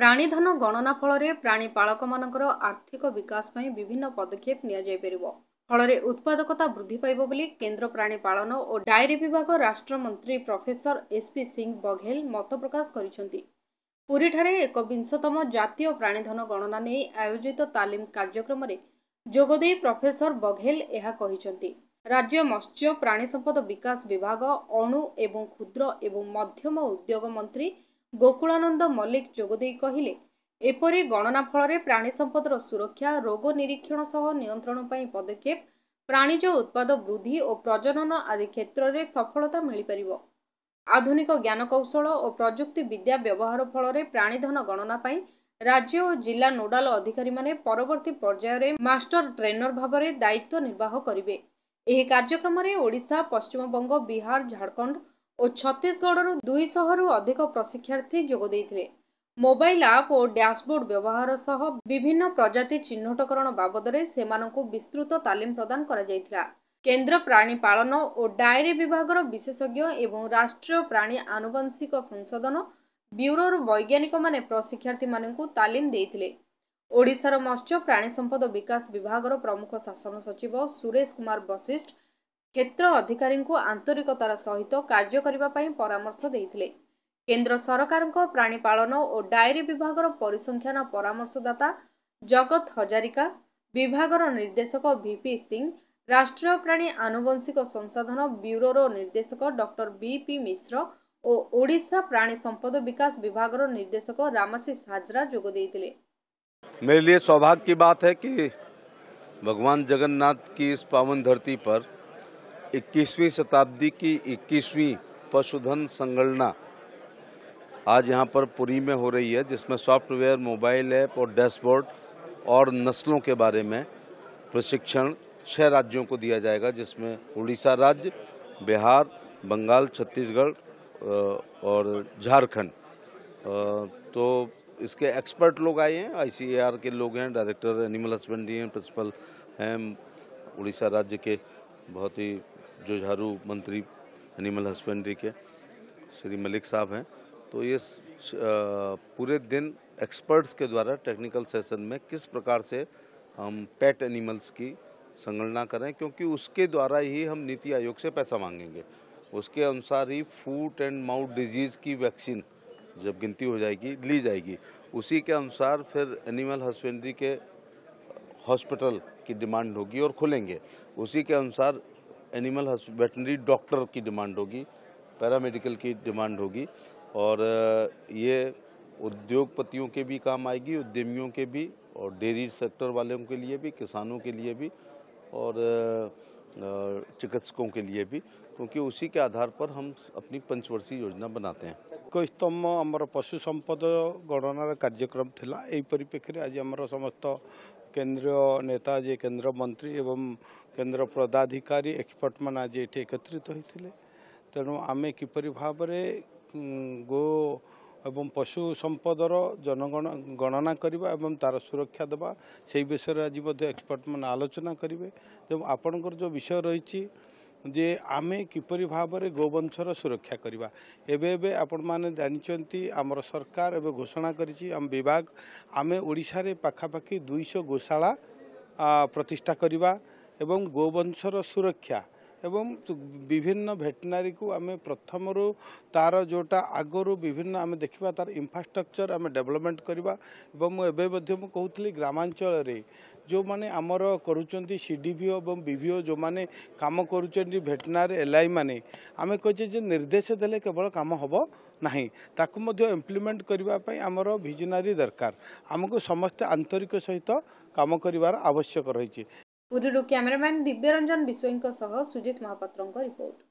ପ୍ରାଣୀଧନ ଗଣନା ଫଳରେ ପ୍ରାଣୀ ପାଳକମାନଙ୍କର ଆର୍ଥିକ ବିକାଶ ପାଇଁ ବିଭିନ୍ନ ପଦକ୍ଷେପ ନିଆଯାଇପାରିବ ଫଳରେ ଉତ୍ପାଦକତା ବୃଦ୍ଧି ପାଇବ ବୋଲି କେନ୍ଦ୍ର ପ୍ରାଣୀ ପାଳନ ଓ ଡାଏରୀ ବିଭାଗ ରାଷ୍ଟ୍ରମନ୍ତ୍ରୀ ପ୍ରଫେସର ଏସ୍ପି ସିଂ ବଘେଲ ମତ ପ୍ରକାଶ କରିଛନ୍ତି ପୁରୀଠାରେ ଏକ ବିଂଶତମ ଜାତୀୟ ପ୍ରାଣୀଧନ ଗଣନା ନେଇ ଆୟୋଜିତ ତାଲିମ କାର୍ଯ୍ୟକ୍ରମରେ ଯୋଗଦେଇ ପ୍ରଫେସର ବଘେଲ ଏହା କହିଛନ୍ତି ରାଜ୍ୟ ମତ୍ସ୍ୟ ପ୍ରାଣୀ ସମ୍ପଦ ବିକାଶ ବିଭାଗ ଅଣୁ ଏବଂ କ୍ଷୁଦ୍ର ଏବଂ ମଧ୍ୟମ ଉଦ୍ୟୋଗ ମନ୍ତ୍ରୀ ଗୋକୁଳାନନ୍ଦ ମଲ୍ଲିକ ଯୋଗଦେଇ କହିଲେ ଏପରି ଗଣନା ଫଳରେ ପ୍ରାଣୀ ସମ୍ପଦର ସୁରକ୍ଷା ରୋଗ ନିରୀକ୍ଷଣ ସହ ନିୟନ୍ତ୍ରଣ ପାଇଁ ପଦକ୍ଷେପ ପ୍ରାଣୀଜ ଉତ୍ପାଦ ବୃଦ୍ଧି ଓ ପ୍ରଜନନ ଆଦି କ୍ଷେତ୍ରରେ ସଫଳତା ମିଳିପାରିବ ଆଧୁନିକ ଜ୍ଞାନକୌଶଳ ଓ ପ୍ରଯୁକ୍ତି ବିଦ୍ୟା ବ୍ୟବହାର ଫଳରେ ପ୍ରାଣୀଧନ ଗଣନା ପାଇଁ ରାଜ୍ୟ ଓ ଜିଲ୍ଲା ନୋଡାଲ ଅଧିକାରୀମାନେ ପରବର୍ତ୍ତୀ ପର୍ଯ୍ୟାୟରେ ମାଷ୍ଟର ଟ୍ରେନର ଭାବରେ ଦାୟିତ୍ୱ ନିର୍ବାହ କରିବେ ଏହି କାର୍ଯ୍ୟକ୍ରମରେ ଓଡ଼ିଶା ପଶ୍ଚିମବଙ୍ଗ ବିହାର ଝାଡ଼ଖଣ୍ଡ ଓ ଛତିଶଗଡ଼ରୁ ଦୁଇଶହରୁ ଅଧିକ ପ୍ରଶିକ୍ଷାର୍ଥୀ ଯୋଗ ଦେଇଥିଲେ ମୋବାଇଲ୍ ଆପ୍ ଓ ଡ୍ୟାସ୍ବୋର୍ଡ ବ୍ୟବହାର ସହ ବିଭିନ୍ନ ପ୍ରଜାତି ଚିହ୍ନଟକରଣ ବାବଦରେ ସେମାନଙ୍କୁ ବିସ୍ତୃତ ତାଲିମ ପ୍ରଦାନ କରାଯାଇଥିଲା କେନ୍ଦ୍ର ପ୍ରାଣୀ ପାଳନ ଓ ଡାଏରୀ ବିଭାଗର ବିଶେଷଜ୍ଞ ଏବଂ ରାଷ୍ଟ୍ରୀୟ ପ୍ରାଣୀ ଆନୁବଂଶିକ ସଂଶୋଧନ ବ୍ୟୁରୋର ବୈଜ୍ଞାନିକମାନେ ପ୍ରଶିକ୍ଷାର୍ଥୀମାନଙ୍କୁ ତାଲିମ ଦେଇଥିଲେ ଓଡ଼ିଶାର ମତ୍ସ୍ୟ ପ୍ରାଣୀ ସମ୍ପଦ ବିକାଶ ବିଭାଗର ପ୍ରମୁଖ ଶାସନ ସଚିବ ସୁରେଶ କୁମାର ବଶିଷ୍ଠ କ୍ଷେତ୍ର ଅଧିକାରୀଙ୍କୁ ଆନ୍ତରିକତାର ସହିତ କାର୍ଯ୍ୟ କରିବା ପାଇଁ ପରାମର୍ଶ ଦେଇଥିଲେ କେନ୍ଦ୍ର ସରକାରଙ୍କ ପ୍ରାଣୀ ପାଳନ ଓ ଡାଏରୀ ବିଭାଗର ପରିସଂଖ୍ୟାନ ପରାମର୍ଶଦାତା ଜଗତ ହଜାରିକା ବିଭାଗର ନିର୍ଦ୍ଦେଶକ ଭିପି ସିଂ ରାଷ୍ଟ୍ରୀୟ ପ୍ରାଣୀ ଆନୁବଂଶିକ ସଂସାଧନ ବ୍ୟୁରୋର ନିର୍ଦ୍ଦେଶକ ଡକ୍ଟର ବିପି ମିଶ୍ର ଓ ଓଡ଼ିଶା ପ୍ରାଣୀ ସମ୍ପଦ ବିକାଶ ବିଭାଗର ନିର୍ଦ୍ଦେଶକ ରାମାଶିଷ ହାଜରା ଯୋଗ ଦେଇଥିଲେ ମେରେ ସୌଭାଗ୍ୟ କି ହେ ଭଗବାନ ଜଗନ୍ନାଥ କି ପାବନ ଧରତୀ ପର इक्कीसवीं शताब्दी की इक्कीसवीं पशुधन संगणना आज यहाँ पर पुरी में हो रही है जिसमें सॉफ्टवेयर मोबाइल ऐप और डैशबोर्ड और नस्लों के बारे में प्रशिक्षण छः राज्यों को दिया जाएगा जिसमें उड़ीसा राज्य बिहार बंगाल छत्तीसगढ़ और झारखंड तो इसके एक्सपर्ट लोग आए हैं आईसीएआर के लोग हैं डायरेक्टर एनिमल हस्बेंड्री हैं प्रिंसिपल हैं उड़ीसा राज्य के बहुत ही जो मंत्री एनिमल हस्बेंड्री के श्री मलिक साहब हैं तो ये पूरे दिन एक्सपर्ट्स के द्वारा टेक्निकल सेशन में किस प्रकार से हम पेट एनिमल्स की संगणना करें क्योंकि उसके द्वारा ही हम नीति आयोग से पैसा मांगेंगे उसके अनुसार ही फूट एंड माउथ डिजीज़ की वैक्सीन जब गिनती हो जाएगी ली जाएगी उसी के अनुसार फिर एनिमल हस्बेंड्री के हॉस्पिटल की डिमांड होगी और खुलेंगे उसी के अनुसार एनिमल वेटनरी डॉक्टर की डिमांड होगी पैरामेडिकल की डिमांड होगी और ये उद्योगपतियों के भी काम आएगी उद्यमियों के भी और डेयरी सेक्टर वालों के लिए भी किसानों के लिए भी और चिकित्सकों के लिए भी क्योंकि उसी के आधार पर हम अपनी पंचवर्षीय योजना बनाते हैं इकस्तम आम पशु संपद गणनार कार्यक्रम था यही परिप्रेक्षी आज आम समस्त କେନ୍ଦ୍ରୀୟ ନେତା ଯିଏ କେନ୍ଦ୍ରମନ୍ତ୍ରୀ ଏବଂ କେନ୍ଦ୍ର ପଦାଧିକାରୀ ଏକ୍ସପର୍ଟମାନେ ଆଜି ଏଠି ଏକତ୍ରିତ ହୋଇଥିଲେ ତେଣୁ ଆମେ କିପରି ଭାବରେ ଗୋ ଏବଂ ପଶୁ ସମ୍ପଦର ଜନଗଣ ଗଣନା କରିବା ଏବଂ ତାର ସୁରକ୍ଷା ଦେବା ସେହି ବିଷୟରେ ଆଜି ମଧ୍ୟ ଏକ୍ସପର୍ଟମାନେ ଆଲୋଚନା କରିବେ ତେଣୁ ଆପଣଙ୍କର ଯେଉଁ ବିଷୟ ରହିଛି ଯେ ଆମେ କିପରି ଭାବରେ ଗୋବଂଶର ସୁରକ୍ଷା କରିବା ଏବେ ଏବେ ଆପଣମାନେ ଜାଣିଛନ୍ତି ଆମର ସରକାର ଏବେ ଘୋଷଣା କରିଛି ଆମ ବିଭାଗ ଆମେ ଓଡ଼ିଶାରେ ପାଖାପାଖି ଦୁଇଶହ ଗୋଶାଳା ପ୍ରତିଷ୍ଠା କରିବା ଏବଂ ଗୋବଂଶର ସୁରକ୍ଷା এবং বিভিন্ন ভেটেনারিକୁ ଆମେ ପ୍ରଥମରୁ ତା'ର ଯେଉଁଟା ଆଗରୁ ବିଭିନ୍ନ ଆମେ ଦେଖିବା ତା'ର ଇନଫ୍ରାଷ୍ଟ୍ରକ୍ଚର୍ ଆମେ ଡେଭଲପମେଣ୍ଟ କରିବା ଏବଂ ମୁଁ ଏବେ ମଧ୍ୟ ମୁଁ କହୁଥିଲି ଗ୍ରାମାଞ୍ଚଳରେ ଯେଉଁମାନେ ଆମର କରୁଛନ୍ତି ସି ଡି ଭି ଓ ଏବଂ ବି ଭି ଓ ଯେଉଁମାନେ କାମ କରୁଛନ୍ତି ଭେଟନାରୀ ଏଲ୍ ଆଇ ମାନେ ଆମେ କହିଛେ ଯେ ନିର୍ଦ୍ଦେଶ ଦେଲେ କେବଳ କାମ ହେବ ନାହିଁ ତାକୁ ମଧ୍ୟ ଇମ୍ପ୍ଲିମେଣ୍ଟ କରିବା ପାଇଁ ଆମର ଭିଜନାରୀ ଦରକାର ଆମକୁ ସମସ୍ତେ ଆନ୍ତରିକ ସହିତ କାମ କରିବାର ଆବଶ୍ୟକ ରହିଛି ପୁରୀରୁ କ୍ୟାମେରାମ୍ୟାନ୍ ଦିବ୍ୟରଞ୍ଜନ ବିଶୋଇଙ୍କ ସହ ସୁଜିତ ମହାପାତ୍ରଙ୍କ ରିପୋର୍ଟ